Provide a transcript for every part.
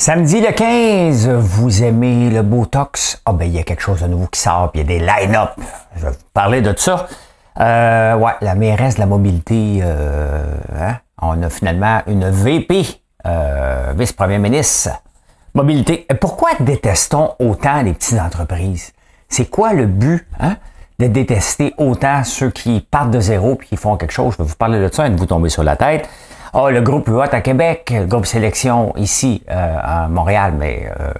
Samedi le 15, vous aimez le Botox? Ah ben, il y a quelque chose de nouveau qui sort, il y a des line-up. Je vais vous parler de ça. Euh, ouais, la mairesse de la mobilité, euh, hein? on a finalement une VP, euh, vice-premier ministre. Mobilité. Pourquoi détestons autant les petites entreprises? C'est quoi le but hein, de détester autant ceux qui partent de zéro puis qui font quelque chose? Je vais vous parler de ça, et de vous tomber sur la tête oh, le groupe UOT à Québec, groupe Sélection ici euh, à Montréal, mais euh,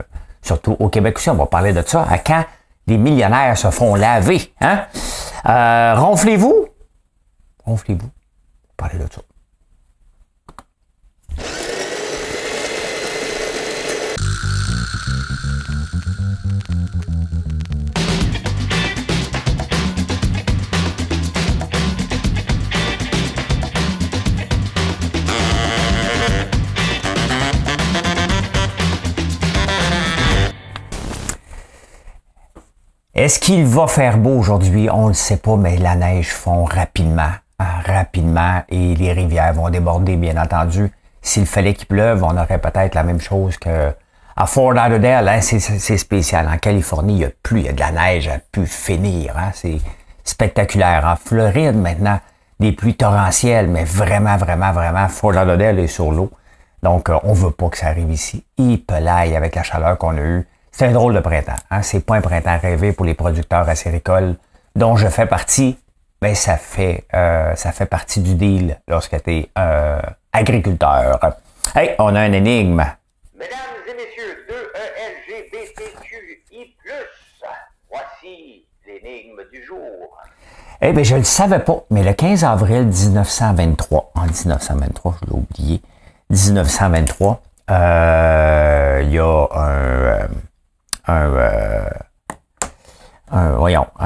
surtout au Québec aussi, on va parler de ça. À quand les millionnaires se font laver, hein? Euh, ronflez-vous? Ronflez-vous. On va parler de ça. Est-ce qu'il va faire beau aujourd'hui? On ne le sait pas, mais la neige fond rapidement, hein, rapidement, et les rivières vont déborder, bien entendu. S'il fallait qu'il pleuve, on aurait peut-être la même chose que à Fort Lauderdale, hein, c'est spécial. En Californie, il y a plus, il y a de la neige à pu finir. Hein. c'est spectaculaire. En Floride, maintenant, des pluies torrentielles, mais vraiment, vraiment, vraiment, Fort Lauderdale est sur l'eau. Donc, euh, on veut pas que ça arrive ici. Il pelaille avec la chaleur qu'on a eue. C'est un drôle de printemps. Hein? C'est pas un printemps rêvé pour les producteurs acéricoles dont je fais partie. Mais ça fait, euh, ça fait partie du deal lorsque tu es euh, agriculteur. Hey, on a un énigme. Mesdames et messieurs de ELGBTQI+, voici l'énigme du jour. Eh bien, je ne le savais pas, mais le 15 avril 1923, en 1923, je l'ai oublié, 1923, euh, il y a un euh, euh, un, voyons.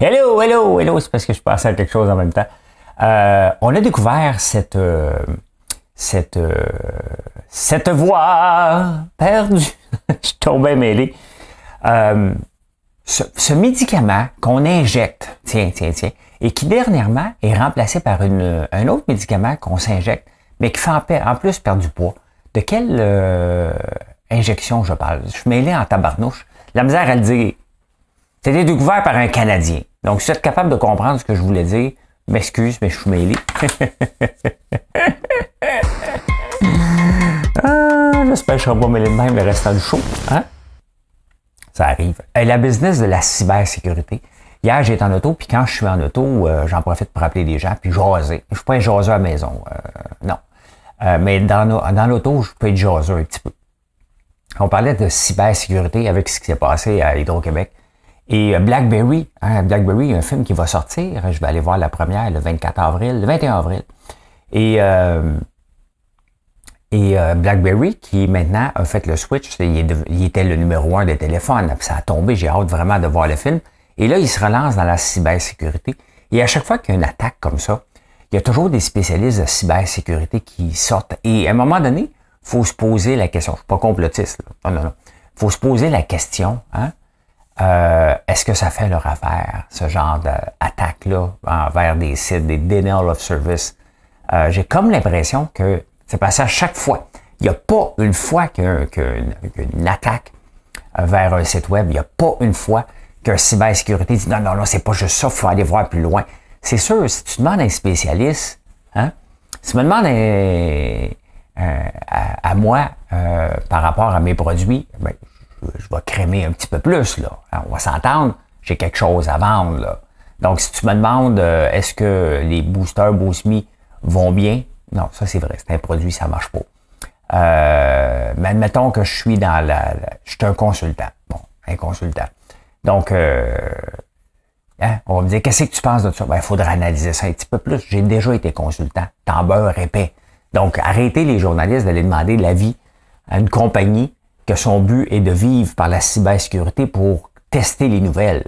hello, hello, hello, c'est parce que je pensais à quelque chose en même temps. Euh, on a découvert cette euh, cette cette voix perdue. je tombais mêlé. ce, médicament qu'on injecte, tiens, tiens, tiens, et qui dernièrement est remplacé par un autre médicament qu'on s'injecte, mais qui fait en, plus perdre du poids. De quel... Injection, je parle. Je suis mêlé en tabarnouche. La misère à le dire. C'était découvert par un Canadien. Donc, si vous êtes capable de comprendre ce que je voulais dire, m'excuse, mais je suis mêlé. Ah, j'espère que je ne serai pas mêlé de même le restant du chaud. Hein? Ça arrive. Et euh, la business de la cybersécurité. Hier, j'étais en auto, puis quand je suis en auto, euh, j'en profite pour appeler des gens, puis jaser. Je suis pas un à la maison, euh, non. mais dans, dans l'auto, je peux être jaseur un petit peu. On parlait de cybersécurité avec ce qui s'est passé à Hydro-Québec. Et euh, Blackberry, hein, Blackberry, un film qui va sortir. Je vais aller voir la première le 24 avril, le 21 avril. Et, euh, et euh, BlackBerry, qui maintenant a fait le switch, il était le numéro un des téléphones. Ça a tombé, j'ai hâte vraiment de voir le film. Et là, il se relance dans la cybersécurité. Et à chaque fois qu'il y a une attaque comme ça, il y a toujours des spécialistes de cybersécurité qui sortent. Et à un moment donné, faut se poser la question. Je suis pas complotiste. Là. Non, non, non. faut se poser la question. Hein? Euh, est-ce que ça fait leur affaire, ce genre d'attaque-là envers des sites, des denial of service? Euh, j'ai comme l'impression que c'est passé à chaque fois. Il n'y a pas une fois qu'une attaque vers un site web, il n'y a pas une fois qu'un cybersécurité dit non, non, non, c'est pas juste ça, il faut aller voir plus loin. C'est sûr, si tu demandes à un spécialiste, hein, si tu me demandes euh, à, à, moi euh, par rapport à mes produits, ben, je, vais crémer un petit peu plus. Là. on va s'entendre, j'ai quelque chose à vendre. Là. Donc, si tu me demandes euh, est-ce que les boosters Bosmi vont bien, non, ça c'est vrai, c'est un produit, ça marche pas. Euh, mais admettons que je suis dans la, Je suis un consultant. Bon, un consultant. Donc, hein, on va me dire, qu'est-ce que tu penses de ça? Ben, il faudra analyser ça un petit peu plus. J'ai déjà été consultant. Tambeur épais. Donc, arrêtez les journalistes d'aller demander l'avis à une compagnie que son but est de vivre par la cybersécurité pour tester les nouvelles.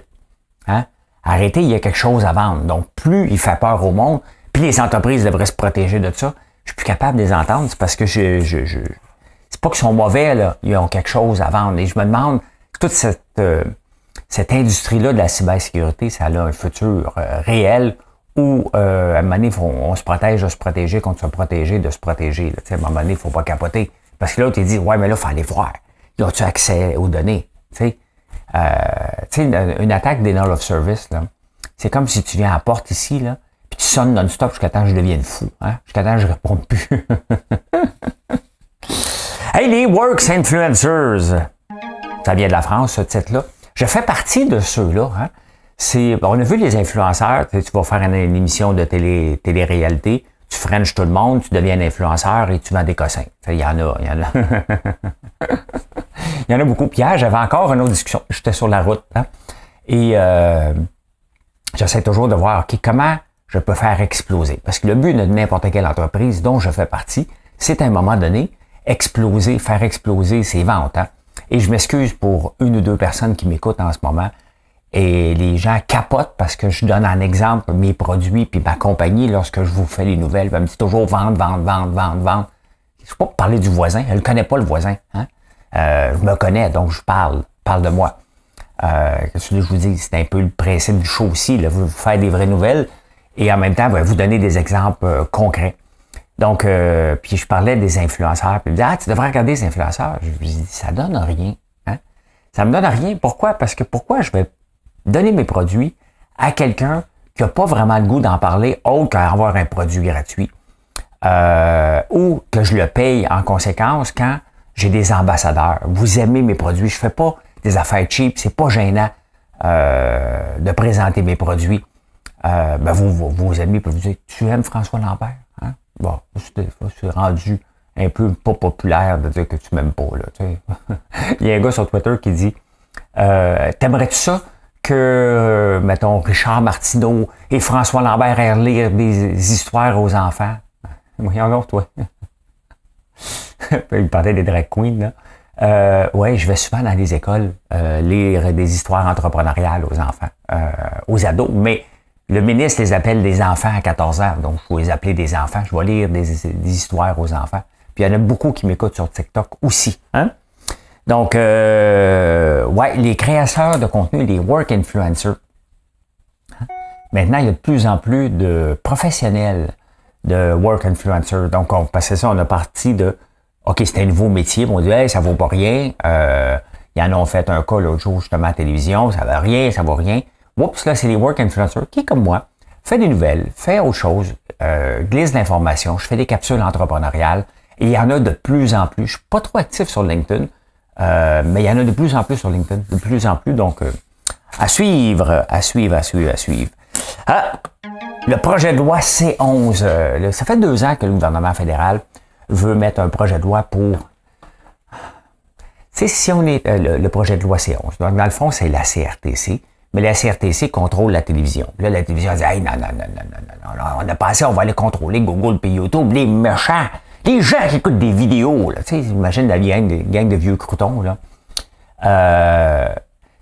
Hein? Arrêtez, il y a quelque chose à vendre. Donc, plus il fait peur au monde, puis les entreprises devraient se protéger de ça. Je suis plus capable de les entendre, c'est parce que je, je, je... c'est pas qu'ils sont mauvais, là. Ils ont quelque chose à vendre. Et je me demande, toute cette, euh, cette industrie-là de la cybersécurité, ça a un futur euh, réel ou euh, à un moment donné, on se protège de se protéger contre se protéger de se protéger. À un moment donné, il ne faut pas capoter. Parce que là, tu dit Ouais, mais là, il faut aller voir. Là, tu accès aux données. T'sais. Euh, une, attaque attaque d'énorme of service, c'est comme si tu viens à la porte ici, là, puis tu sonnes non-stop jusqu'à temps que je devienne fou. Hein? Jusqu'à temps que je réponds plus. hey, les Works Influencers! Ça vient de la France, ce titre-là. Je fais partie de ceux-là. Hein? Ben, on a vu les influenceurs, tu vas faire une, émission de télé, télé-réalité, tu fringes tout le monde, tu deviens influenceur et tu vends des cossins. Il y en a, il y en a. il y en a beaucoup. Puis hier, j'avais encore une autre discussion. J'étais sur la route. Hein. et euh, j'essaie toujours de voir, comment je peux faire exploser? Parce que le but de n'importe quelle entreprise dont je fais partie, c'est à un moment donné, exploser, faire exploser ses ventes. Hein. Et je m'excuse pour une ou deux personnes qui m'écoutent en ce moment et les gens capotent parce que je donne un exemple mes produits puis ma compagnie lorsque je vous fais les nouvelles. Elle me dit toujours vendre, vendre, vendre, vendre, vendre. Je ne pas parler du voisin. Elle ne connaît pas le voisin. Hein? Euh, je me connais, donc je parle. Parle de moi. Euh, je vous dis, c'est un peu le principe du show aussi. Là. Vous faire des vraies nouvelles et en même temps, ben, vous donner des exemples euh, concrets. Donc, euh, puis je parlais des influenceurs. Puis me ah, tu devrais regarder ces influenceurs. Je lui dis, ça donne rien. Hein? Ça me donne rien. Pourquoi? Parce que pourquoi je vais donner mes produits à quelqu'un qui n'a pas vraiment le goût d'en parler autre qu'à avoir un produit gratuit euh, ou que je le paye en conséquence quand j'ai des ambassadeurs. Vous aimez mes produits, je fais pas des affaires cheap, c'est pas gênant euh, de présenter mes produits. Euh, ben, vous, vos amis peuvent vous dire Tu aimes François Lambert? Hein? Bon, je suis rendu un peu pas populaire de dire que tu m'aimes pas. Là, Il y a un gars sur Twitter qui dit T'aimerais-tu ça que, euh, mettons, Richard Martineau et François Lambert aient lire des histoires aux enfants. Voyons encore toi. Il parlait des drag queens, là. Euh, oui, je vais souvent dans les écoles euh, lire des histoires entrepreneuriales aux enfants, aux ados, mais le ministre les appelle des enfants à 14 heures. donc je vais les appeler des enfants, je vais lire des, des histoires aux enfants. Puis il y en a beaucoup qui m'écoutent sur TikTok aussi. Hein? Donc, euh, ouais, les créateurs de contenu, les work influencers. Hein, maintenant, il y a de plus en plus de professionnels de work influencers. Donc, on passait ça, on a parti de OK, c'était un nouveau métier, on dit hey, ça vaut pas rien. Euh, y en ont fait un cas l'autre jour justement à la télévision, ça va rien, ça vaut rien. Oups, là, c'est les work influencers qui, comme moi, fait des nouvelles, fait autre chose, euh, glissent glisse l'information, je fais des capsules entrepreneuriales. Et il y en a de plus en plus. Je suis pas trop actif sur LinkedIn, euh, mais il y en a de plus en plus sur LinkedIn, de plus en plus. Donc, euh, à suivre, à suivre, à suivre, à suivre. Ah, le projet de loi C11. Euh, ça fait deux ans que le gouvernement fédéral veut mettre un projet de loi pour. Tu sais, si on est. Le, projet de loi C11. Donc, dans le fond, c'est la CRTC. Mais la CRTC contrôle la télévision. Là, la télévision dit hey, non, non, non, non, non, non, non, on a passé, on va aller contrôler Google et YouTube, les méchants. Des gens qui écoutent des vidéos, là, tu imagine la gang de, vieux croutons, là. Euh,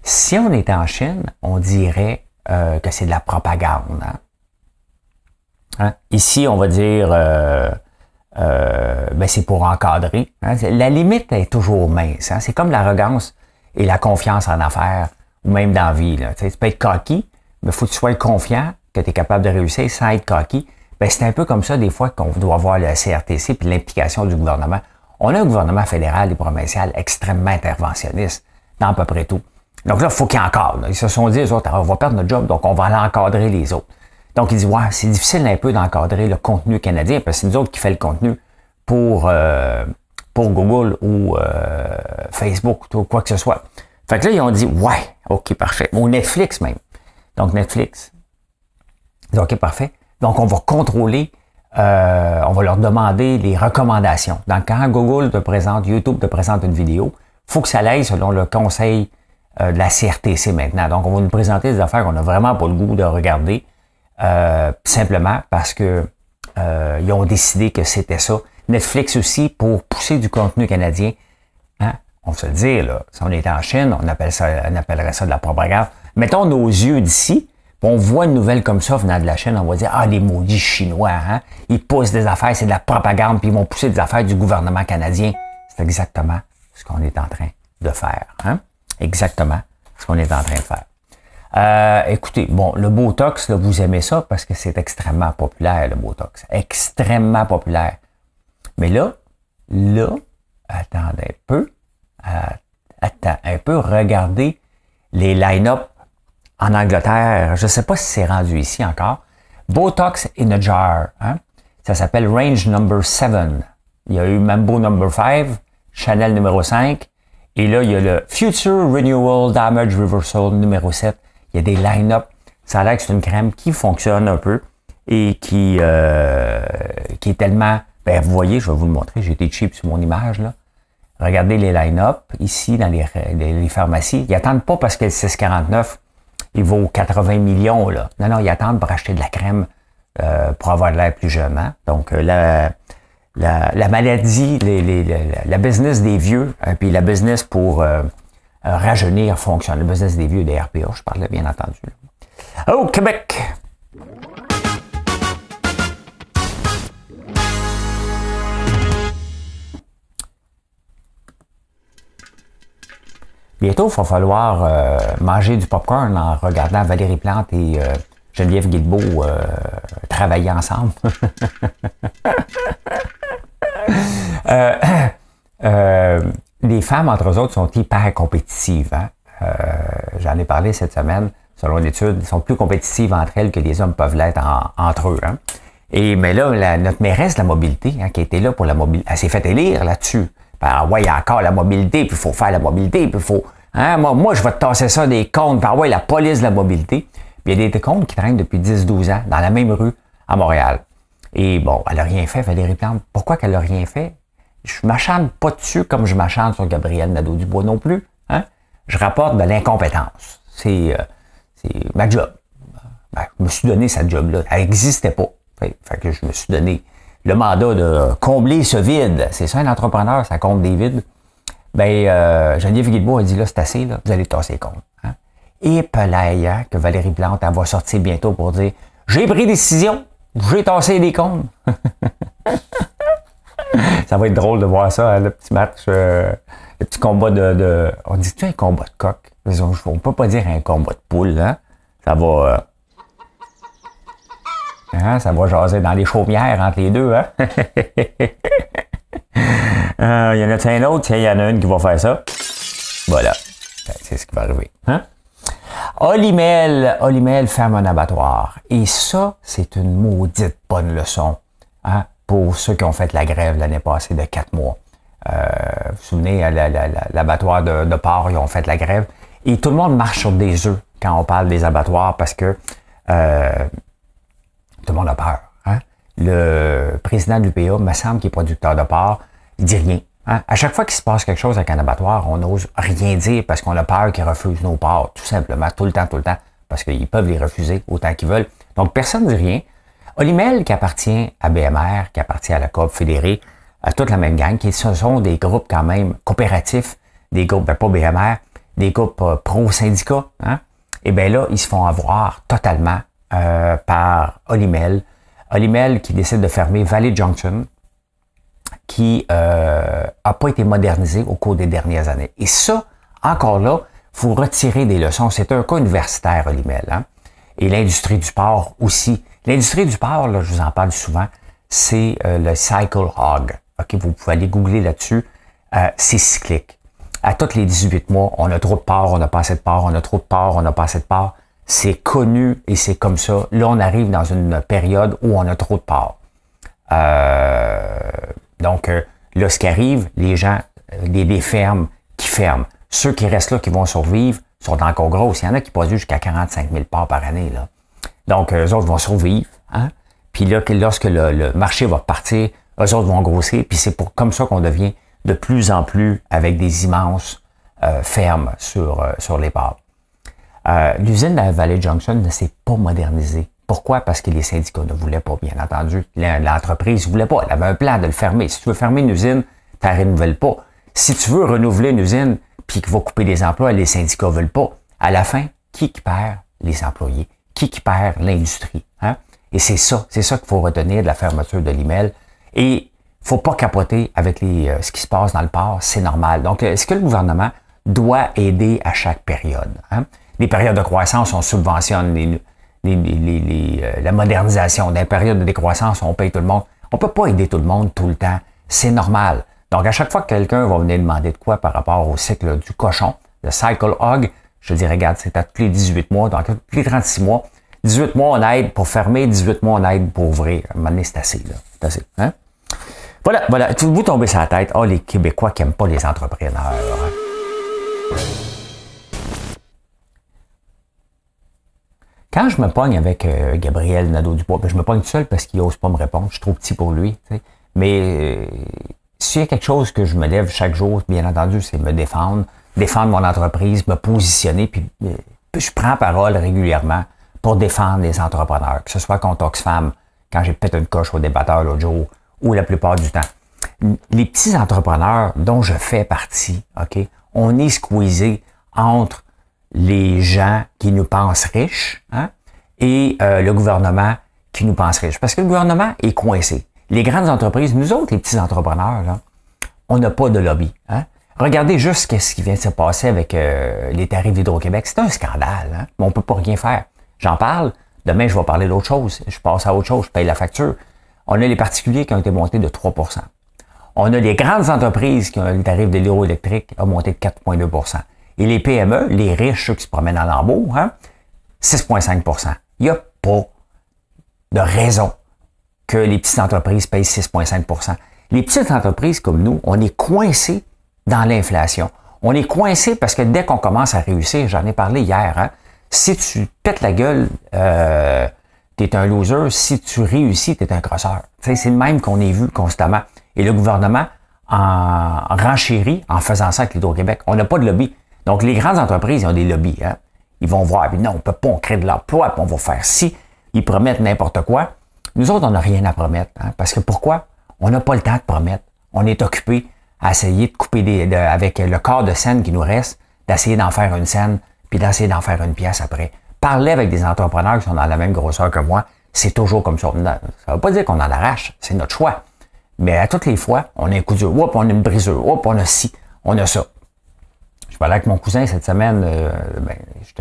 si on était en Chine, on dirait euh, que c'est de la propagande. Hein. Hein? Ici, on va dire, euh, euh ben c'est pour encadrer. Hein. La limite est toujours mince. C'est comme l'arrogance et la confiance en affaires ou même dans la vie. Là. Tu peux être coquille, mais faut que tu sois confiant que tu es capable de réussir sans être coquille. Ben, c'est un peu comme ça des fois qu'on doit voir le CRTC puis l'implication du gouvernement. On a un gouvernement fédéral et provincial extrêmement interventionniste dans à peu près tout. Donc là, il faut qu'il y Ils se sont dit, les autres, on va perdre notre job, donc on va aller encadrer les autres. Donc ils disent, ouais, c'est difficile un peu d'encadrer le contenu canadien parce que c'est nous autres qui fait le contenu pour, euh, pour Google ou euh, Facebook ou quoi que ce soit. Fait que là, ils ont dit, ouais, ok, parfait. Ou Netflix même. Donc Netflix. Ils disent, ok, parfait. Donc, on va contrôler, euh, on va leur demander les recommandations. Donc, quand Google te présente, YouTube te présente une vidéo, faut que ça l'aille selon le conseil euh, de la CRTC maintenant. Donc, on va nous présenter des affaires qu'on n'a vraiment pas le goût de regarder, euh, simplement parce que ils ont décidé que c'était ça. Netflix aussi, pour pousser du contenu canadien, hein, on va se le dire, là, si on était en Chine, on, appelle ça, on appellerait ça de la propagande. Mettons nos yeux d'ici, on voit une nouvelle comme ça venant de la chaîne. on va dire Ah, les maudits Chinois, hein? ils poussent des affaires, c'est de la propagande, puis ils vont pousser des affaires du gouvernement canadien. C'est exactement ce qu'on est en train de faire. Hein? Exactement ce qu'on est en train de faire. Euh, écoutez, bon, le Botox, là, vous aimez ça parce que c'est extrêmement populaire, le Botox. Extrêmement populaire. Mais là, là, attendez un peu. Euh, un peu, regardez les line-up en Angleterre, je ne sais pas si c'est rendu ici encore, Botox in a jar. Hein? Ça s'appelle Range Number 7. Il y a eu Mambo Number 5, Chanel numéro 5, et là, il y a le Future Renewal Damage Reversal numéro 7. Il y a des line-up. Ça a l'air que c'est une crème qui fonctionne un peu et qui, euh, qui est tellement... Ben, vous voyez, je vais vous le montrer. J'ai été cheap sur mon image, là. Regardez les line-up ici dans les, pharmacies. Ils n'attendent pas parce qu'elle le 649 il vaut 80 millions. Là. Non, non, ils attendent pour acheter de la crème euh, pour avoir l'air plus jeune. Hein. Donc, euh, la, la, maladie, les, la business des vieux, hein, puis la business pour euh, rajeunir fonctionne. Le business des vieux des RPA, je parlais bien entendu. Au Québec! Bientôt, il va falloir euh, manger du pop-corn en regardant Valérie Plante et euh, Geneviève Guilbeault euh, travailler ensemble. les femmes, entre autres, sont hyper compétitives. Hein. J'en ai parlé cette semaine. Selon une étude, elles sont plus compétitives entre elles que les hommes peuvent l'être entre eux. Hein. Et, mais là, notre mairesse de la mobilité, hein, qui était là pour la mobilité, elle s'est fait élire là-dessus. Ben ah ouais, il y a encore la mobilité, puis il faut faire la mobilité, puis il faut. Hein, moi, je vais te tasser ça des comptes. Par ah ouais, la police de la mobilité. Puis il y a des comptes qui traînent depuis 10-12 ans dans la même rue à Montréal. Et bon, elle n'a rien fait, fallait Plante. Pourquoi qu'elle n'a rien fait? Je ne m'acharne pas dessus comme je m'acharne sur Gabriel Nadeau-Dubois non plus. Hein. Je rapporte de l'incompétence. C'est, euh, c'est ma job. Ben, je me suis donné cette job-là. Elle n'existait pas. fait, que je me suis donné le mandat de combler ce vide. C'est ça, un entrepreneur, ça compte des vides. Ben, euh, Geneviève a dit, là, c'est assez, là, vous allez tasser les comptes. Hein. Et Pelaya, que Valérie Plante, elle va sortir bientôt pour dire, j'ai pris décision, j'ai tassé les comptes. ça va être drôle de voir ça, hein, le petit match, euh, le petit combat de, on dit-tu un combat de coq? On ne peut pas dire un combat de poule, hein? Ça va... Euh, Hein, ça va jaser dans les chaumières entre les deux. Hein? Il euh, y en a un autre, il y en a une qui va faire ça. Voilà. Ben, c'est ce qui va arriver. Hein? Olimel, ferme un abattoir. Et ça, c'est une maudite bonne leçon hein, pour ceux qui ont fait la grève l'année passée de quatre mois. Euh, vous vous souvenez, l'abattoir de, de porc, ils ont fait la grève. Et tout le monde marche sur des œufs quand on parle des abattoirs parce que euh, tout le monde a peur. Hein? Le président du PA, me semble qu'il est producteur de porc, il dit rien. Hein? À chaque fois qu'il se passe quelque chose à Canabatoire, on n'ose rien dire parce qu'on a peur qu'ils refusent nos porcs, tout simplement, tout le temps, tout le temps, parce qu'ils peuvent les refuser autant qu'ils veulent. Donc, personne ne dit rien. Olimel, qui appartient à BMR, qui appartient à la Coop fédérée, à toute la même gang, qui ce sont des groupes quand même coopératifs, des groupes, ben pas BMR, des groupes euh, pro-syndicats, hein? et eh bien là, ils se font avoir totalement euh, par Olimel. Olimel qui décide de fermer Valley Junction, qui n'a euh, pas été modernisé au cours des dernières années. Et ça, encore là, faut retirer des leçons. C'est un cas universitaire, Olimel. Hein? Et l'industrie du porc aussi. L'industrie du porc, là, je vous en parle souvent, c'est euh, le cycle hog. Ok, vous pouvez aller googler là-dessus. c'est cyclique. À toutes les 18 mois, on a trop de porc, on n'a pas assez de porc, on a trop de porc, on n'a pas assez de porc. C'est connu et c'est comme ça. Là, on arrive dans une période où on a trop de parts. Euh, donc, euh, là, ce qui arrive, les gens, euh, les, fermes qui ferment. Ceux qui restent là, qui vont survivre, sont encore grosses. Il y en a qui produisent jusqu'à 45 000 parts par année. Donc, eux autres vont survivre. Hein. Puis là, lorsque le, marché va partir, eux autres vont grossir. Puis c'est pour comme ça qu'on devient de plus en plus avec des immenses fermes sur, sur les parts. Euh, l'usine de la Valley Junction ne s'est pas modernisée. Pourquoi? Parce que les syndicats ne voulaient pas, bien entendu. L'entreprise ne voulait pas. Elle avait un plan de le fermer. Si tu veux fermer une usine, tu ne renouvelles pas. Si tu veux renouveler une usine puis qu'il va couper des emplois, les syndicats ne veulent pas. À la fin, qui qui perd? Les employés. Qui qui perd? L'industrie. Hein? Et c'est ça, c'est ça qu'il faut retenir de la fermeture de l'email. Et faut pas capoter avec euh, ce qui se passe dans le port, c'est normal. Donc, euh, est-ce que le gouvernement doit aider à chaque période? Hein? les périodes de croissance, on subventionne euh, la modernisation. des les périodes de décroissance, on paye tout le monde. On peut pas aider tout le monde tout le temps. C'est normal. Donc, à chaque fois que quelqu'un va venir demander de quoi par rapport au cycle du cochon, le cycle hog, je dis, regarde, c'est à tous les 18 mois, donc tous les 36 mois. 18 mois, on aide pour fermer, 18 mois, on aide pour ouvrir. À un moment donné, c'est assez, là. C'est assez, hein? Voilà, voilà. Vous tombez sur la tête. Oh, les Québécois qui n'aiment pas les entrepreneurs. Hein? Quand je me pogne avec euh, Gabriel Nadeau-Dubois, ben, je me pogne tout seul parce qu'il n'ose pas me répondre. Je suis trop petit pour lui. Mais euh, s'il y a quelque chose que je me lève chaque jour, bien entendu, c'est me défendre, défendre mon entreprise, me positionner, puis euh, je prends parole régulièrement pour défendre les entrepreneurs, que ce soit contre Oxfam, quand j'ai pété une coche au débatteur l'autre jour, ou la plupart du temps. Les petits entrepreneurs dont je fais partie, OK, on est squeezé entre les gens qui nous pensent riches hein, et euh, le gouvernement qui nous pense riches. Parce que le gouvernement est coincé. Les grandes entreprises, nous autres, les petits entrepreneurs, on n'a pas de lobby. Hein. Regardez juste ce qui vient de se passer avec euh, les tarifs d'Hydro-Québec. C'est un scandale. Hein. Mais on peut pas rien faire. J'en parle. Demain, je vais parler d'autre chose. Je passe à autre chose. Je paye la facture. On a les particuliers qui ont été montés de 3 On a les grandes entreprises qui ont le tarif de l'hydroélectrique a monté de 4,2 et les PME, les riches, qui se promènent en lambeaux, hein, 6,5 Il n'y a pas de raison que les petites entreprises payent 6,5 Les petites entreprises comme nous, on est coincés dans l'inflation. On est coincé parce que dès qu'on commence à réussir, j'en ai parlé hier, hein, si tu pètes la gueule, euh, tu es un loser. Si tu réussis, tu es un crosseur. C'est le même qu'on est vu constamment. Et le gouvernement en renchérit en faisant ça avec l'Hydro-Québec. On n'a pas de lobby. Donc, les grandes entreprises, ils ont des lobbies. Hein. Ils vont voir, non, on peut pas, on crée de l'emploi, puis on va faire ci. Ils promettent n'importe quoi. Nous autres, on n'a rien à promettre. Hein, parce que pourquoi? On n'a pas le temps de promettre. On est occupé à essayer de couper des, avec le corps de scène qui nous reste, d'essayer d'en faire une scène, puis d'essayer d'en faire une pièce après. Parler avec des entrepreneurs qui sont dans la même grosseur que moi, c'est toujours comme ça. Ça ne veut pas dire qu'on en arrache, c'est notre choix. Mais à toutes les fois, on a un coup dur, on a une briseuse, on a ci, on a ça voilà avec mon cousin cette semaine, euh, ben,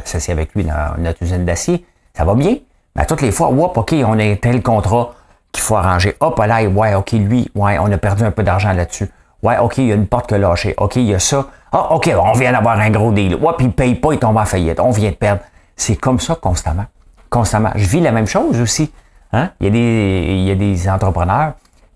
je suis avec lui dans notre usine d'acier. Ça va bien. Mais à toutes les fois, hop, OK, on a tel contrat qu'il faut arranger. Hop, là, ouais, OK, lui, ouais, on a perdu un peu d'argent là-dessus. Ouais, OK, il y a une porte que lâcher. OK, il y a ça. Ah, OK, on vient d'avoir un gros deal. Ouais, puis ne paye pas, il tombe en faillite. On vient de perdre. C'est comme ça constamment. Constamment. Je vis la même chose aussi. Hein. Il, y a des, il des entrepreneurs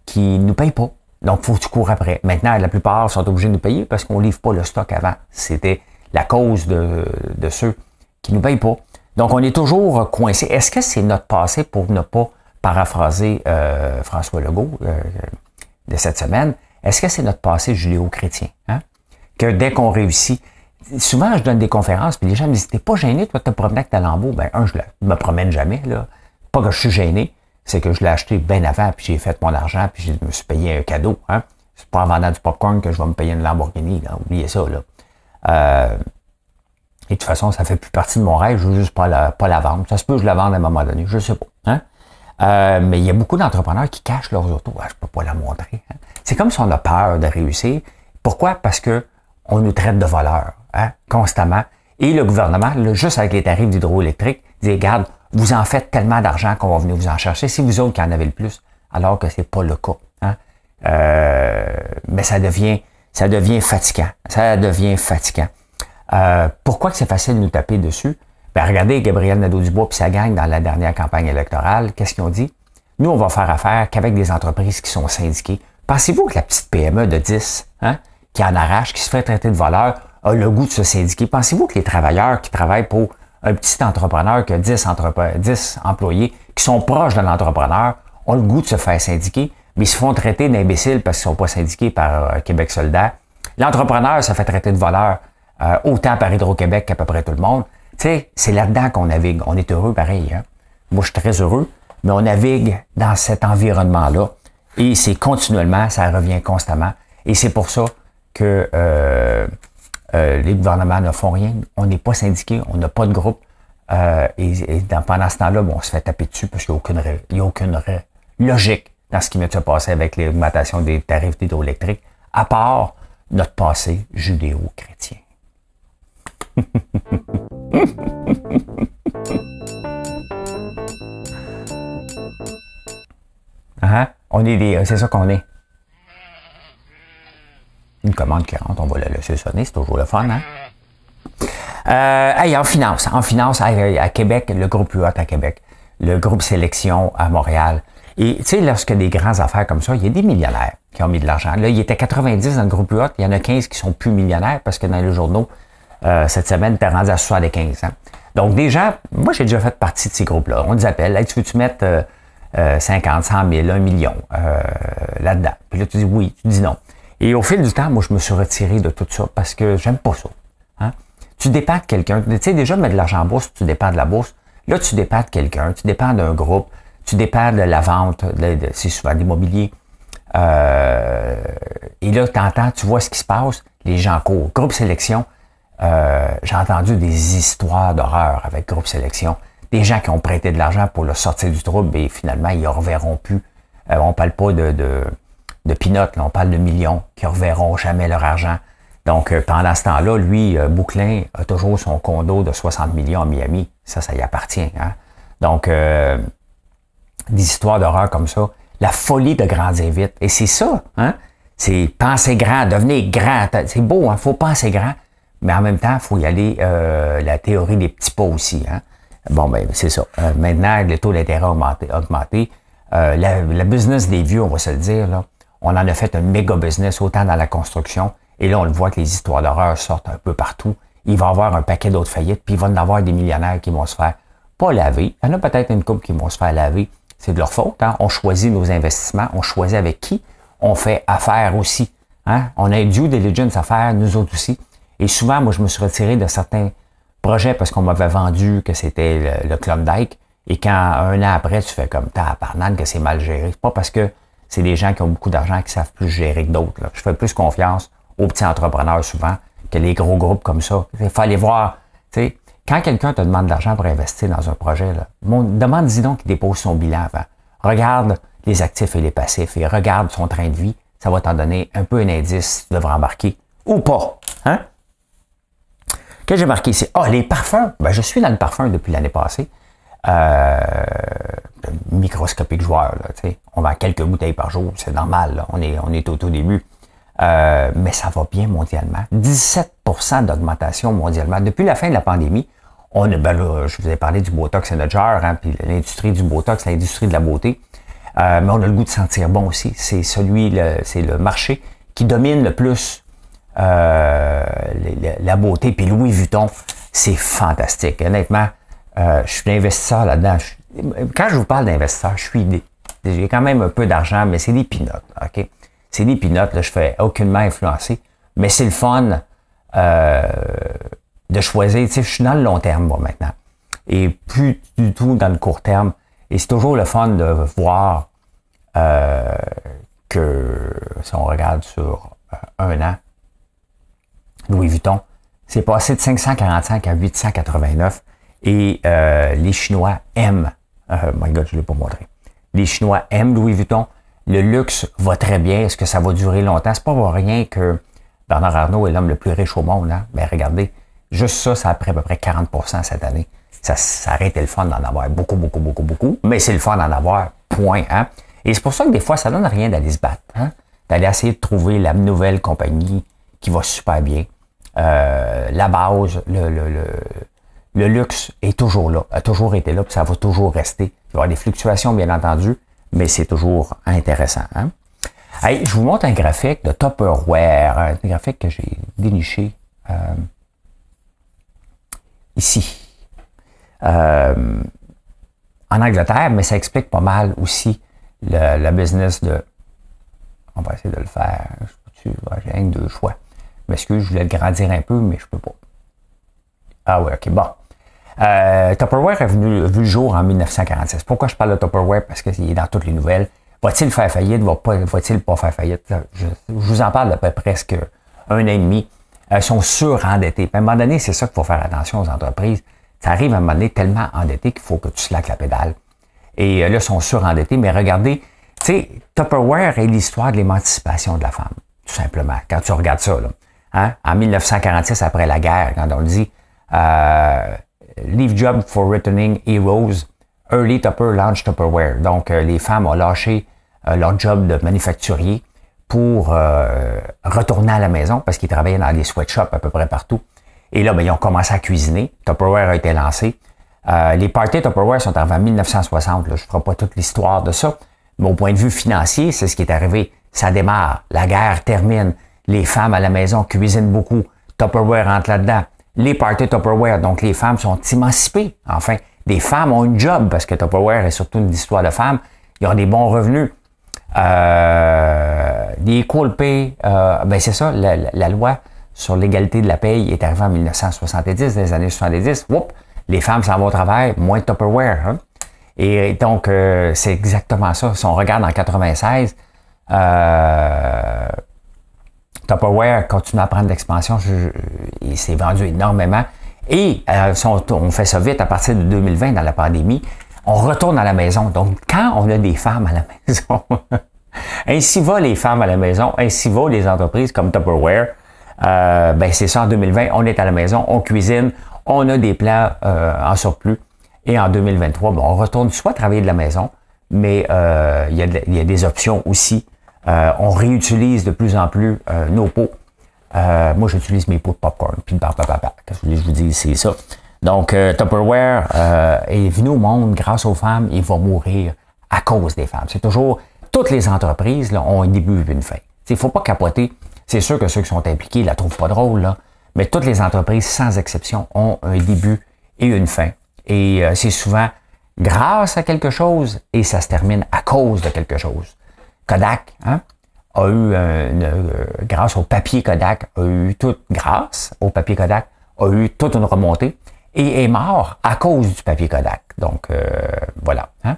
qui nous payent pas. Donc, faut que tu cours après. Maintenant, la plupart sont obligés de nous payer parce qu'on livre pas le stock avant. C'était la cause de, ceux qui nous payent pas. Donc, on est toujours coincé. Est-ce que c'est notre passé pour ne pas paraphraser euh, François Legault euh, de cette semaine? Est-ce que c'est notre passé Julio chrétien Hein? Que dès qu'on réussit, souvent je donne des conférences, puis les gens me disent T'es pas gêné, toi, de te promener avec ta lambeau? Ben, un, je, me promène jamais, là. Pas que je suis gêné, c'est que je l'ai acheté bien avant, puis j'ai fait mon argent, puis je me suis payé un cadeau. Hein. C'est pas en vendant du popcorn que je vais me payer une Lamborghini, là. oubliez ça. Là. Euh, et de toute façon, ça fait plus partie de mon rêve, je veux juste pas la, pas la vendre. Ça se peut que je la vende à un moment donné, je sais pas. Hein. Euh, mais il y a beaucoup d'entrepreneurs qui cachent leurs autos. Ah, je peux pas la montrer. Hein. C'est comme si on a peur de réussir. Pourquoi? Parce que on nous traite de voleurs, hein, constamment. Et le gouvernement, juste avec les tarifs d'hydroélectrique, dit, regarde, vous en faites tellement d'argent qu'on va venir vous en chercher. C'est vous autres qui en avez le plus, alors que c'est pas le cas. Hein. Euh, mais ça devient, ça devient fatigant. Ça devient fatigant. Euh, pourquoi que c'est facile de nous taper dessus? Ben, regardez Gabriel Nadeau-Dubois et sa gang dans la dernière campagne électorale. Qu'est-ce qu'ils ont dit? Nous, on va faire affaire qu'avec des entreprises qui sont syndiquées. Pensez-vous que la petite PME de 10, hein, qui en arrache, qui se fait traiter de voleur, a le goût de se syndiquer? Pensez-vous que les travailleurs qui travaillent pour un petit entrepreneur qui a 10, 10 employés qui sont proches de l'entrepreneur, ont le goût de se faire syndiquer, mais ils se font traiter d'imbéciles parce qu'ils ne sont pas syndiqués par euh, Québec Soldat. L'entrepreneur se fait traiter de voleur euh, autant par Hydro-Québec qu'à peu près tout le monde. Tu sais, c'est là-dedans qu'on navigue. On est heureux pareil. Hein. Moi, je suis très heureux, mais on navigue dans cet environnement-là. Et c'est continuellement, ça revient constamment. Et c'est pour ça que euh, euh, les gouvernements ne font rien. On n'est pas syndiqué, on n'a pas de groupe. Euh, et, pendant ce temps-là, on se fait taper dessus parce qu'il n'y a aucune, aucune logique dans ce qui vient de se passer avec l'augmentation des tarifs d'hydroélectrique, à part notre passé judéo-chrétien. Hein? On est euh, C'est ça qu'on est. Une commande qui rentre, on va la laisser sonner, c'est toujours le fun, hein? Euh, hey, en finance, en finance à, Québec, le groupe UOT à Québec, le groupe Sélection à Montréal. Et tu sais, lorsque des grandes affaires comme ça, il y a des millionnaires qui ont mis de l'argent. Là, il y était 90 dans le groupe UOT, il y en a 15 qui sont plus millionnaires parce que dans les journaux, euh, cette semaine, es rendu à soir ans. 15. Donc déjà, moi j'ai déjà fait partie de ces groupes-là. On les appelle, hey, tu veux-tu mettre 50, 100 000, 1 million euh, là-dedans? Puis là, tu dis oui, tu dis non. Et au fil du temps, moi, je me suis retiré de tout ça parce que j'aime pas ça. Hein? Tu dépends quelqu'un. Tu sais, déjà, mettre de l'argent en bourse, tu dépends de la bourse. Là, tu dépends quelqu'un, tu dépends d'un groupe, tu dépends de la vente, c'est souvent l'immobilier. Euh, et là, tu entends, tu vois ce qui se passe, les gens courent. Groupe Sélection, euh, j'ai entendu des histoires d'horreur avec Groupe Sélection. Des gens qui ont prêté de l'argent pour le sortir du trouble et finalement, ils ne reverront plus. On euh, on parle pas de de pinotes, on parle de millions, qui reverront jamais leur argent. Donc, euh, pendant ce temps-là, lui, euh, Bouclin, a toujours son condo de 60 millions à Miami. Ça, ça y appartient. Hein. Donc, euh, des histoires d'horreur comme ça. La folie de grandir vite. Et c'est ça, hein? C'est penser grand, devenir grand. C'est beau, hein? Faut penser grand. Mais en même temps, il faut y aller la théorie des petits pas aussi. Hein. Bon, ben, c'est ça. maintenant, le taux d'intérêt a augmenté. La, la, business des vieux, on va se le dire, là. On en a fait un méga business autant dans la construction, et là on le voit que les histoires d'horreur sortent un peu partout. Il va y avoir un paquet d'autres faillites, puis il va y en avoir des millionnaires qui vont se faire pas laver. Il y en a peut-être une couple qui vont se faire laver. C'est de leur faute. Hein. On choisit nos investissements, on choisit avec qui on fait affaire aussi. Hein. On a une due diligence à faire, nous autres aussi. Et souvent, moi, je me suis retiré de certains projets parce qu'on m'avait vendu que c'était le, club Klondike. Et quand un an après, tu fais comme Parnan, que c'est mal géré. C'est pas parce que c'est des gens qui ont beaucoup d'argent qui savent plus gérer que d'autres. Je fais plus confiance aux petits entrepreneurs souvent que les gros groupes comme ça. Il faut voir. quand quelqu'un te demande de l'argent pour investir dans un projet, demande dis donc qu'il dépose son bilan avant. Regarde les actifs et les passifs et regarde son train de vie. Ça va t'en donner un peu un indice de tu devrais embarquer ou pas. Hein? Qu'est-ce que j'ai marqué ici? Ah, les parfums. Ben, je suis dans le parfum depuis l'année passée euh, microscopique joueur. Là, on vend quelques bouteilles par jour, c'est normal, on, est, on est au tout début. Euh, mais ça va bien mondialement. 17 d'augmentation mondialement. Depuis la fin de la pandémie, on ben je vous ai parlé du Botox et notre hein, puis l'industrie du Botox, l'industrie de la beauté. Euh, mais on a le goût de sentir bon aussi. C'est celui, c'est le marché qui domine le plus euh, la beauté. Puis Louis Vuitton, c'est fantastique. Honnêtement, euh, je suis investisseur là-dedans. Quand je vous parle d'investisseur, je suis des, j'ai quand même un peu d'argent, mais c'est des pinotes, OK? C'est des pinotes, là, je fais aucunement influencer, mais c'est le fun euh, de choisir. Tu sais, je suis dans le long terme, moi, maintenant, et plus du tout dans le court terme. Et c'est toujours le fun de voir euh, que, si on regarde sur un an, Louis Vuitton, c'est passé de 545 à 889. Et euh, les Chinois aiment, euh, my God, je ne l'ai pas montré. Les Chinois aiment Louis Vuitton. Le luxe va très bien. Est-ce que ça va durer longtemps? C'est pas pour rien que Bernard Arnault est l'homme le plus riche au monde. Hein? regardez, juste ça, ça a pris à peu près 40 cette année. Ça, ça le fun d'en avoir beaucoup, beaucoup, beaucoup, beaucoup. Mais c'est le fun d'en avoir, point. Hein? Et c'est pour ça que des fois, ça donne rien d'aller se battre. Hein. D'aller essayer de trouver la nouvelle compagnie qui va super bien. Euh, la base, le, le, le le luxe est toujours là, a toujours été là, puis ça va toujours rester. Il va y avoir des fluctuations, bien entendu, mais c'est toujours intéressant. Allez, hein. je vous montre un graphique de Tupperware, un graphique que j'ai déniché euh, ici. Euh, en Angleterre, mais ça explique pas mal aussi le, la business de. On va essayer de le faire. J'ai un deux choix. Est-ce que je voulais le grandir un peu, mais je peux pas. Ah oui, ok, bon. Euh, Tupperware est venu vu, le jour en 1946. Pourquoi je parle de Tupperware? Parce qu'il est dans toutes les nouvelles. Va-t-il faire faillite? Va-t-il pas, faire faillite? Je, vous en parle peu presque un an et demi. Elles euh, sont surendettés. à un moment donné, c'est ça qu'il faut faire attention aux entreprises. Ça arrive à un moment donné tellement endetté qu'il faut que tu slaques la pédale. Et euh, là, ils sont surendettés. Mais regardez, tu sais, Tupperware est l'histoire de l'émancipation de la femme, tout simplement, quand tu regardes ça. Là. Hein? En 1946, après la guerre, quand on le dit, euh, Leave Job for Returning Heroes, Early Topper Launch Tupperware. Donc, euh, les femmes ont lâché euh, leur job de manufacturier pour euh, retourner à la maison parce qu'ils travaillaient dans des sweatshops à peu près partout. Et là, ben, ils ont commencé à cuisiner. Tupperware a été lancé. les parties Tupperware sont arrivées en 1960. Je ne ferai pas toute l'histoire de ça. Mais au point de vue financier, c'est ce qui est arrivé. Ça démarre. La guerre termine. Les femmes à la maison cuisinent beaucoup. Tupperware entre là-dedans les parties Tupperware. Donc, les femmes sont émancipées. Enfin, des femmes ont une job parce que Tupperware est surtout une histoire de femmes. Ils ont des bons revenus. Euh, les pay, euh, ben c'est ça, la, loi sur l'égalité de la paye est arrivée en 1970, dans les années 70. les femmes s'en vont au travail, moins Tupperware. Hein. Et donc, euh, c'est exactement ça. Si on regarde en 96, euh, Tupperware continue à prendre l'expansion. Il s'est vendu énormément. Et euh, on, fait ça vite à partir de 2020 dans la pandémie, on retourne à la maison. Donc, quand on a des femmes à la maison, ainsi va les femmes à la maison, ainsi va les entreprises comme Tupperware. Euh, ben c'est ça en 2020, on est à la maison, on cuisine, on a des plats euh, en surplus. Et en 2023, on retourne soit travailler de la maison, mais euh, il y, a des options aussi euh, on réutilise de plus en plus euh, nos pots. Euh, moi, j'utilise mes pots de popcorn, Qu'est-ce que je vous dis, c'est ça. Donc, Tupperware est venu au monde grâce aux femmes Il va mourir à cause des femmes. C'est toujours, toutes les entreprises là, ont un début et une fin. Il ne faut pas capoter. C'est sûr que ceux qui sont impliqués ne la trouvent pas drôle, mais toutes les entreprises, sans exception, ont un début et une fin. Et c'est souvent grâce à quelque chose et ça se termine à cause de quelque chose. Kodak, hein, a eu, euh, euh, grâce au papier Kodak, a eu toute, grâce au papier Kodak, a eu toute une remontée et est mort à cause du papier Kodak. Donc, euh, voilà. Hein.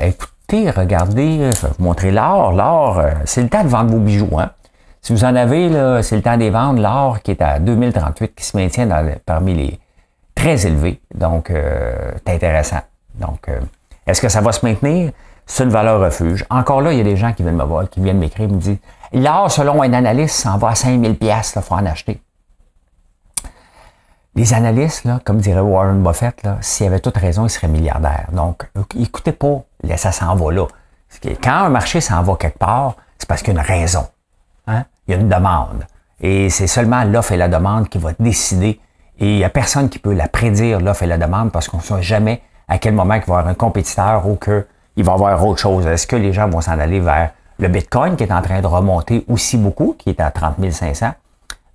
écoutez, regardez, je vais vous montrer l'or. L'or, c'est le temps de vendre vos bijoux. Hein? Si vous en avez, là, c'est le temps des vendre. L'or qui est à 2038, qui se maintient parmi les très élevés. Donc, c'est intéressant. Donc, est-ce que ça va se maintenir? c'est une valeur refuge. Encore là, il y a des gens qui viennent me voir, qui viennent m'écrire, me disent là selon un analyste, s'en va à 5000$, il faut en acheter. Les analystes, comme dirait Warren Buffett, s'ils avait toute raison, ils seraient milliardaires. Donc, écoutez pas, là, ça s'en va là. Quand un marché s'en va quelque part, c'est parce qu'il y a une raison. Hein? Il y a une demande. Et c'est seulement l'offre et la demande qui va décider. Et il n'y a personne qui peut la prédire, l'offre et la demande, parce qu'on ne sait jamais à quel moment il va y avoir un compétiteur ou que il va y avoir autre chose. Est-ce que les gens vont s'en aller vers le Bitcoin qui est en train de remonter aussi beaucoup, qui est à 30 500,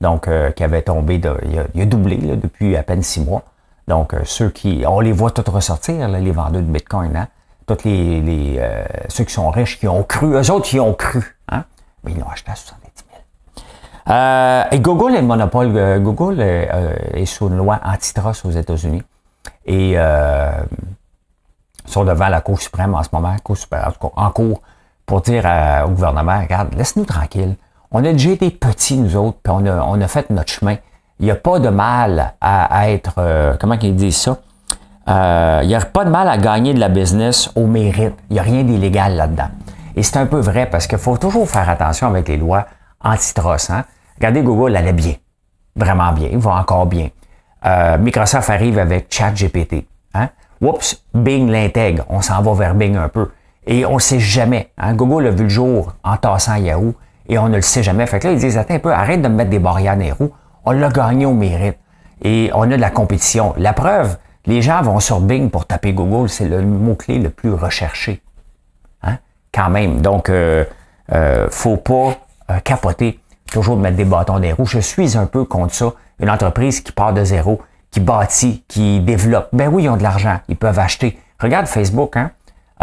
donc euh, qui avait tombé, de, il, a, doublé depuis à peine six mois. Donc euh, ceux qui, on les voit tous ressortir, les vendeurs de Bitcoin, hein? tous les, euh, ceux qui sont riches, qui ont cru, eux autres qui ont cru, hein? mais ils l'ont acheté à 70 000. et Google est le monopole, Google est, est, sous une loi antitrust aux États-Unis. Et sont devant la Cour suprême en ce moment, Cour en cours, pour dire au gouvernement, regarde, laisse-nous tranquille. On a déjà été petits, nous autres, puis on a, on a fait notre chemin. Il n'y a pas de mal à, être, euh, comment qu'ils disent ça? Euh, il n'y a pas de mal à gagner de la business au mérite. Il n'y a rien d'illégal là-dedans. Et c'est un peu vrai parce qu'il faut toujours faire attention avec les lois antitrust. Hein. Regardez, Google elle est bien. Vraiment bien. Il va encore bien. Euh, Microsoft arrive avec ChatGPT. Oups, Bing l'intègre. On s'en va vers Bing un peu. Et on ne sait jamais. Hein. Google a vu le jour en tassant Yahoo et on ne le sait jamais. Fait que là, ils disent, attends un peu, arrête de me mettre des barrières dans roues. On l'a gagné au mérite. Et on a de la compétition. La preuve, les gens vont sur Bing pour taper Google. C'est le mot-clé le plus recherché. Hein? Quand même. Donc, il euh, ne euh, faut pas euh, capoter. Toujours de mettre des bâtons dans les roues. Je suis un peu contre ça. Une entreprise qui part de zéro qui bâtit, qui développe. Ben oui, ils ont de l'argent, ils peuvent acheter. Regarde Facebook, hein,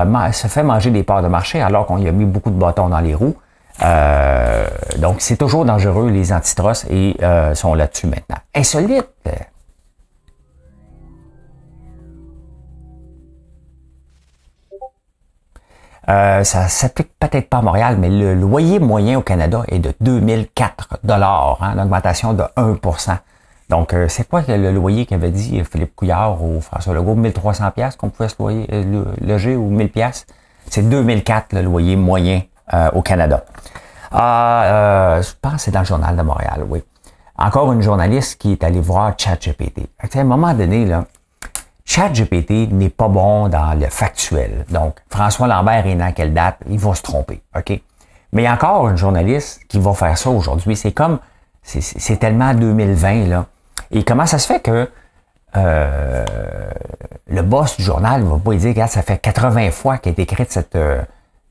euh, se fait manger des parts de marché alors qu'on y a mis beaucoup de bâtons dans les roues. Euh, donc, c'est toujours dangereux, les antitrust, et euh, sont là-dessus maintenant. Insolite! ça s'applique peut-être pas à Montréal, mais le loyer moyen au Canada est de 2004 dollars, hein, augmentation de 1 donc, euh, c'est quoi le loyer qu'avait dit euh, Philippe Couillard ou François Legault? 1300 pièces qu'on pouvait se euh, loger ou 1000 pièces? C'est 2004 le loyer moyen au Canada. Ah, je pense que c'est dans le journal de Montréal, oui. Encore une journaliste qui est allée voir ChatGPT. À un moment donné, là, ChatGPT n'est pas bon dans le factuel. Donc, François Lambert est dans quelle date? Il va se tromper, OK? Mais encore une journaliste qui va faire ça aujourd'hui. C'est comme, c'est tellement 2020, là et comment ça se fait que euh, le boss du journal ne va pas dire, regarde, ça fait 80 fois qu'est écrite cette, euh,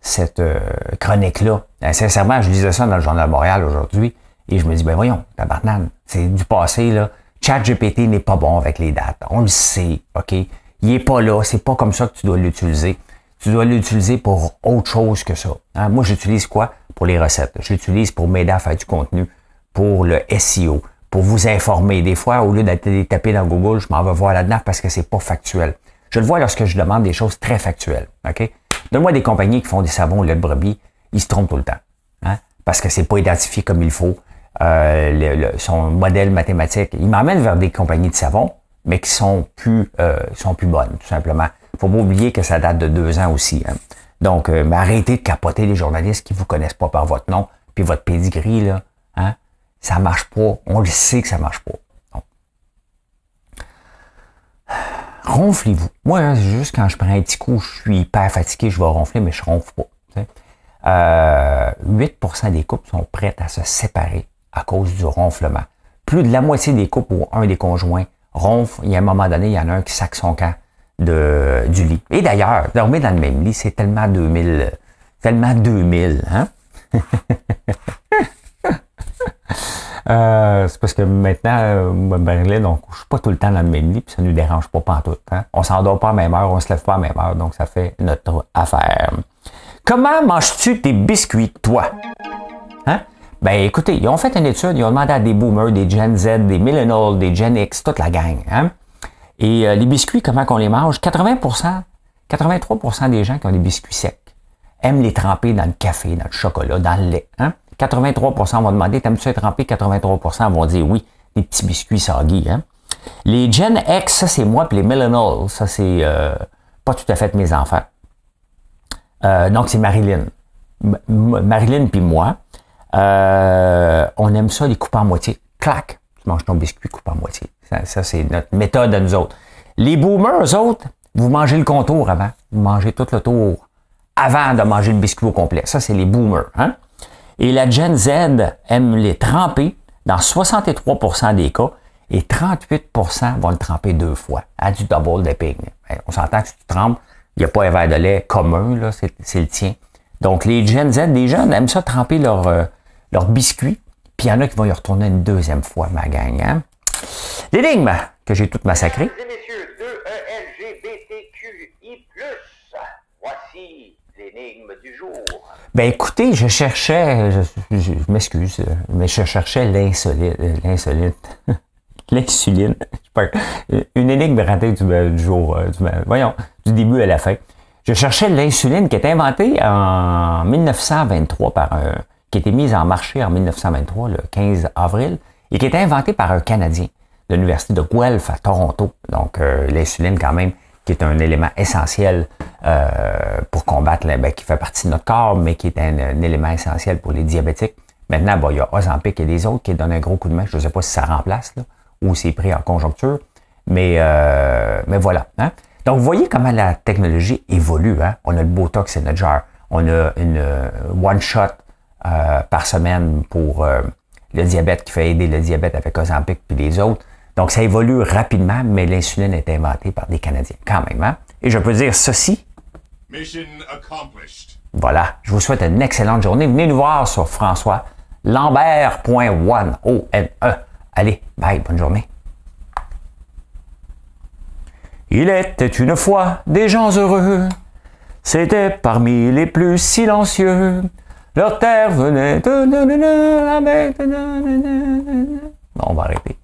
cette euh, chronique-là. sincèrement, je lisais ça dans le journal Montréal aujourd'hui et je me dis, ben voyons, tabarnane, c'est du passé, là. GPT n'est pas bon avec les dates. On le sait, OK? Il n'est pas là. C'est pas comme ça que tu dois l'utiliser. Tu dois l'utiliser pour autre chose que ça. Hein, moi, j'utilise quoi? Pour les recettes. Je l'utilise pour m'aider à faire du contenu, pour le SEO, pour vous informer. Des fois, au lieu d'être tapé dans Google, je m'en vais voir là-dedans parce que c'est pas factuel. Je le vois lorsque je demande des choses très factuelles. OK? Donne-moi des compagnies qui font des savons Le de brebis, ils se trompent tout le temps. Hein? Parce que c'est pas identifié comme il faut. Euh, son modèle mathématique. Il m'emmène vers des compagnies de savons, mais qui sont plus, euh, sont plus bonnes, tout simplement. Faut pas oublier que ça date de deux ans aussi. Hein. Donc, euh, arrêtez de capoter les journalistes qui vous connaissent pas par votre nom, puis votre pedigree, là. Hein? Ça marche pas. On le sait que ça marche pas. Ronflez-vous. Moi, hein, c'est juste quand je prends un petit coup, je suis hyper fatigué, je vais ronfler, mais je ronfle pas. euh, 8% des couples sont prêts à se séparer à cause du ronflement. Plus de la moitié des couples ou un des conjoints ronfle. Il y a un moment donné, il y en a un qui sac son camp de, du lit. Et d'ailleurs, dormir dans le même lit, c'est tellement 2000, tellement 2000, hein? Euh, c'est parce que maintenant, euh, Berlin, ben, on couche pas tout le temps dans le même lit, puis ça nous dérange pas pas tout le temps. Hein. On s'endort pas à même heure, on se lève pas à même heure, donc ça fait notre affaire. Comment manges-tu tes biscuits, toi? Hein? Ben écoutez, ils ont fait une étude, ils ont demandé à des boomers, des Gen Z, des millennials, des Gen X, toute la gang. Hein. Et euh, les biscuits, comment qu'on les mange? 80%, 83% des gens qui ont des biscuits secs aiment les tremper dans le café, dans le chocolat, dans le lait. Hein. 83 vont demander T'aimes-tu être trempé 83 vont dire oui. Les petits biscuits soggy. Hein. Les Gen X, ça c'est moi, puis les Millennials, ça c'est euh, pas tout à fait mes enfants. Euh, donc c'est Marilyn. Marilyn puis moi, euh, on aime ça, les coupes en moitié. Clac, tu manges ton biscuit, coupe en moitié. Ça, ça c'est notre méthode à nous autres. Les boomers, eux autres, vous mangez le contour avant. Vous mangez tout le tour avant de manger le biscuit au complet. Ça, c'est les boomers. Hein? Et la Gen Z aime les tremper dans 63 des cas et 38 vont le tremper deux fois à du double dipping. Ben, on s'entend que si tu trempes, il n'y a pas un verre de lait commun, là, c'est, le tien. Donc, les Gen Z, les jeunes aiment ça tremper leur, euh, leur biscuit. Puis il y en a qui vont y retourner une deuxième fois, ma gang. Hein? L'énigme que j'ai toute massacrée. du jour. Ben écoutez, je cherchais, je, m'excuse, mais je cherchais l'insolite, euh, l'insolite, l'insuline, une énigme ratée du, euh, du jour, euh, voyons, du début à la fin. Je cherchais l'insuline qui est inventée en 1923 par qui a été mise en marché en 1923, le 15 avril, et qui est inventée par un Canadien de l'université de Guelph à Toronto. Donc l'insuline quand même, qui est un élément essentiel euh, pour combattre, là, ben, qui fait partie de notre corps, mais qui est un, élément essentiel pour les diabétiques. Maintenant, ben, il y a Ozempic et des autres qui donnent un gros coup de main. Je ne sais pas si ça remplace ou c'est pris en conjoncture, mais, euh, mais voilà. Hein. Donc, vous voyez comment la technologie évolue. Hein. On a le Botox et le Jar. On a une euh, one-shot par semaine pour le diabète qui fait aider le diabète avec Ozempic puis les autres. Donc, ça évolue rapidement, mais l'insuline est inventée par des Canadiens, quand même. Hein. Et je peux dire ceci, Mission accomplished. Voilà, je vous souhaite une excellente journée. Venez nous voir sur François One e. Allez, bye, bonne journée. Il était une fois des gens heureux. C'était parmi les plus silencieux. Leur terre venait de... On va arrêter.